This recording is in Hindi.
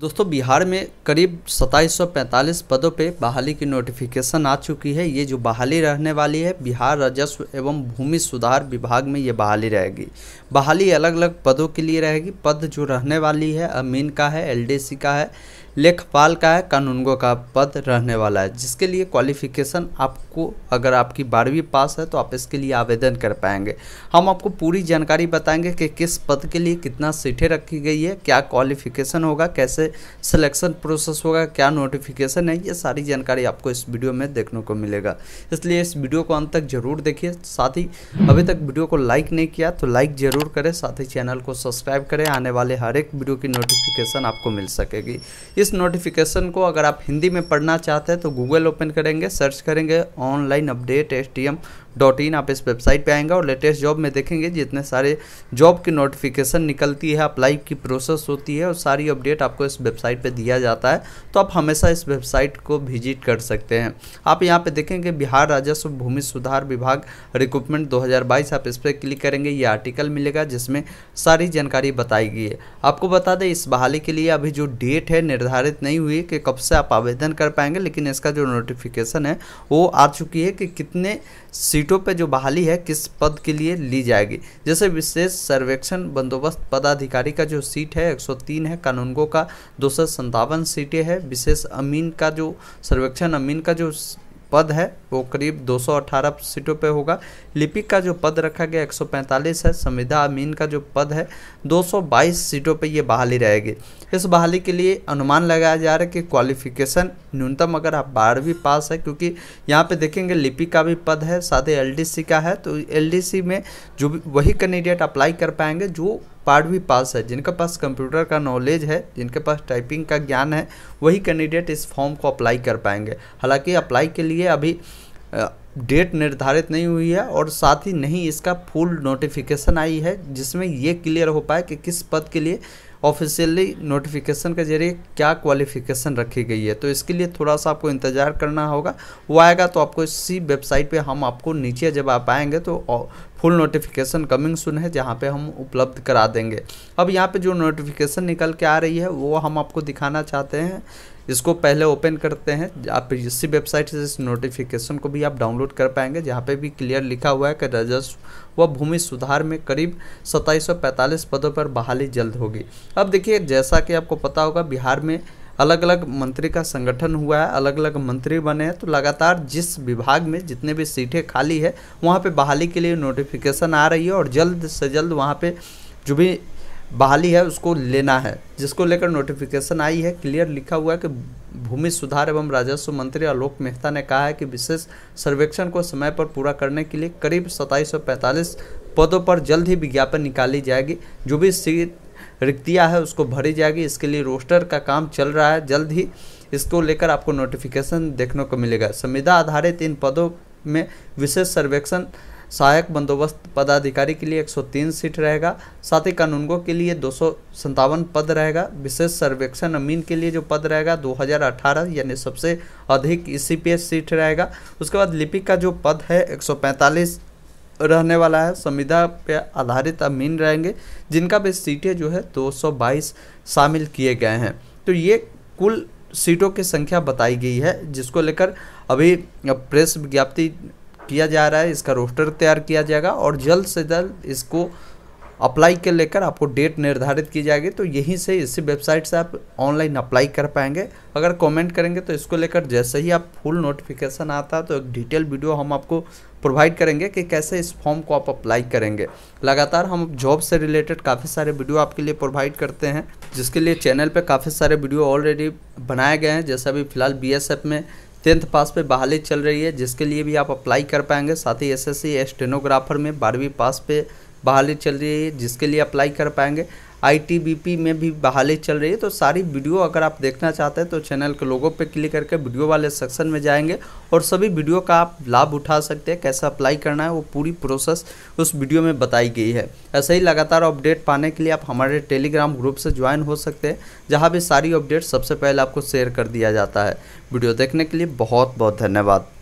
दोस्तों बिहार में करीब 2745 पदों पे बहाली की नोटिफिकेशन आ चुकी है ये जो बहाली रहने वाली है बिहार राजस्व एवं भूमि सुधार विभाग में ये बहाली रहेगी बहाली अलग अलग पदों के लिए रहेगी पद जो रहने वाली है अमीन का है एलडीसी का है लेखपाल का है कानूनगो का पद रहने वाला है जिसके लिए क्वालिफिकेशन आपको अगर आपकी बारहवीं पास है तो आप इसके लिए आवेदन कर पाएंगे हम आपको पूरी जानकारी बताएंगे कि किस पद के लिए कितना सीटें रखी गई है क्या क्वालिफिकेशन होगा कैसे सिलेक्शन प्रोसेस होगा क्या नोटिफिकेशन है ये सारी जानकारी आपको इस वीडियो में देखने को मिलेगा इसलिए इस वीडियो को अंत तक जरूर देखिए साथ ही अभी तक वीडियो को लाइक नहीं किया तो लाइक जरूर करें साथ ही चैनल को सब्सक्राइब करें आने वाले हर एक वीडियो की नोटिफिकेशन आपको मिल सकेगी इस इस नोटिफिकेशन को अगर आप हिंदी में पढ़ना चाहते हैं तो गूगल ओपन करेंगे सर्च करेंगे online update S dot in आप इस वेबसाइट पे आएंगे और लेटेस्ट जॉब में देखेंगे जितने सारे जॉब की नोटिफिकेशन निकलती है अप्लाई की प्रोसेस होती है और सारी अपडेट आपको इस वेबसाइट पे दिया जाता है तो आप हमेशा इस वेबसाइट को विजिट कर सकते हैं आप यहाँ पे देखेंगे बिहार राजस्व भूमि सुधार विभाग रिक्रूटमेंट दो आप इस पर क्लिक करेंगे ये आर्टिकल मिलेगा जिसमें सारी जानकारी बताई गई है आपको बता दें इस बहाली के लिए अभी जो डेट है निर्धारित नहीं हुई कि कब से आप आवेदन कर पाएंगे लेकिन इसका जो नोटिफिकेशन है वो आ चुकी है कि कितने सीट सीटों पर जो बहाली है किस पद के लिए ली जाएगी जैसे विशेष सर्वेक्षण बंदोबस्त पदाधिकारी का जो सीट है 103 है कानूनगो का दो सीटें है विशेष अमीन का जो सर्वेक्षण अमीन का जो पद है वो करीब 218 सीटों पे होगा लिपिक का जो पद रखा गया 145 है संविदा अमीन का जो पद है 222 सीटों पे ये बहाली रहेगी इस बहाली के लिए अनुमान लगाया जा रहा है कि क्वालिफिकेशन न्यूनतम अगर आप बारहवीं पास है क्योंकि यहाँ पे देखेंगे लिपिक का भी पद है साथ ही एल का है तो एल में जो वही कैंडिडेट अप्लाई कर पाएंगे जो पार्ट भी पास है जिनके पास कंप्यूटर का नॉलेज है जिनके पास टाइपिंग का ज्ञान है वही कैंडिडेट इस फॉर्म को अप्लाई कर पाएंगे हालांकि अप्लाई के लिए अभी डेट निर्धारित नहीं हुई है और साथ ही नहीं इसका फुल नोटिफिकेशन आई है जिसमें ये क्लियर हो पाए कि किस पद के लिए ऑफिशियली नोटिफिकेशन के जरिए क्या क्वालिफिकेशन रखी गई है तो इसके लिए थोड़ा सा आपको इंतज़ार करना होगा वो आएगा तो आपको इसी वेबसाइट पे हम आपको नीचे जब आप आएंगे तो फुल नोटिफिकेशन कमिंग सुन है जहाँ पे हम उपलब्ध करा देंगे अब यहाँ पे जो नोटिफिकेशन निकल के आ रही है वो हम आपको दिखाना चाहते हैं इसको पहले ओपन करते हैं आप इसी वेबसाइट से इस नोटिफिकेशन को भी आप डाउनलोड कर पाएंगे जहाँ पे भी क्लियर लिखा हुआ है कि राजस्व व भूमि सुधार में करीब 2745 पदों पर बहाली जल्द होगी अब देखिए जैसा कि आपको पता होगा बिहार में अलग अलग मंत्री का संगठन हुआ है अलग अलग मंत्री बने हैं तो लगातार जिस विभाग में जितने भी सीटें खाली है वहाँ पे बहाली के लिए नोटिफिकेशन आ रही है और जल्द से जल्द वहाँ पे जो भी बहाली है उसको लेना है जिसको लेकर नोटिफिकेशन आई है क्लियर लिखा हुआ है कि भूमि सुधार एवं राजस्व मंत्री आलोक मेहता ने कहा है कि विशेष सर्वेक्षण को समय पर पूरा करने के लिए करीब सताईस पदों पर जल्द ही विज्ञापन निकाली जाएगी जो भी सीट रिक्तियाँ है उसको भरी जाएगी इसके लिए रोस्टर का काम चल रहा है जल्द ही इसको लेकर आपको नोटिफिकेशन देखने को मिलेगा संविदा आधारित इन पदों में विशेष सर्वेक्षण सहायक बंदोबस्त पदाधिकारी के लिए 103 सीट रहेगा साथ ही कानूनगो के लिए दो पद रहेगा विशेष सर्वेक्षण अमीन के लिए जो पद रहेगा 2018 यानी सबसे अधिक ई सीट रहेगा उसके बाद लिपिक का जो पद है 145 रहने वाला है संविधा पर आधारित अमीन रहेंगे जिनका भी सीटें जो है दो शामिल किए गए हैं तो ये कुल सीटों की संख्या बताई गई है जिसको लेकर अभी प्रेस विज्ञप्ति किया जा रहा है इसका रोस्टर तैयार किया जाएगा और जल्द से जल्द इसको अप्लाई के लेकर आपको डेट निर्धारित की जाएगी तो यहीं से इसी वेबसाइट से आप ऑनलाइन अप्लाई कर पाएंगे अगर कमेंट करेंगे तो इसको लेकर जैसे ही आप फुल नोटिफिकेशन आता है तो एक डिटेल वीडियो हम आपको प्रोवाइड करेंगे कि कैसे इस फॉर्म को आप अप्लाई करेंगे लगातार हम जॉब से रिलेटेड काफ़ी सारे वीडियो आपके लिए प्रोवाइड करते हैं जिसके लिए चैनल पर काफ़ी सारे वीडियो ऑलरेडी बनाए गए हैं जैसे अभी फ़िलहाल बी में टेंथ पास पे बहाली चल रही है जिसके लिए भी आप अप्लाई कर पाएंगे साथ ही एसएससी स्टेनोग्राफर में बारहवीं पास पे बहाली चल रही है जिसके लिए अप्लाई कर पाएंगे आईटीबीपी में भी बहाली चल रही है तो सारी वीडियो अगर आप देखना चाहते हैं तो चैनल के लोगों पे क्लिक करके वीडियो वाले सेक्शन में जाएंगे और सभी वीडियो का आप लाभ उठा सकते हैं कैसे अप्लाई करना है वो पूरी प्रोसेस उस वीडियो में बताई गई है ऐसे ही लगातार अपडेट पाने के लिए आप हमारे टेलीग्राम ग्रुप से ज्वाइन हो सकते हैं जहाँ भी सारी अपडेट सबसे पहले आपको शेयर कर दिया जाता है वीडियो देखने के लिए बहुत बहुत धन्यवाद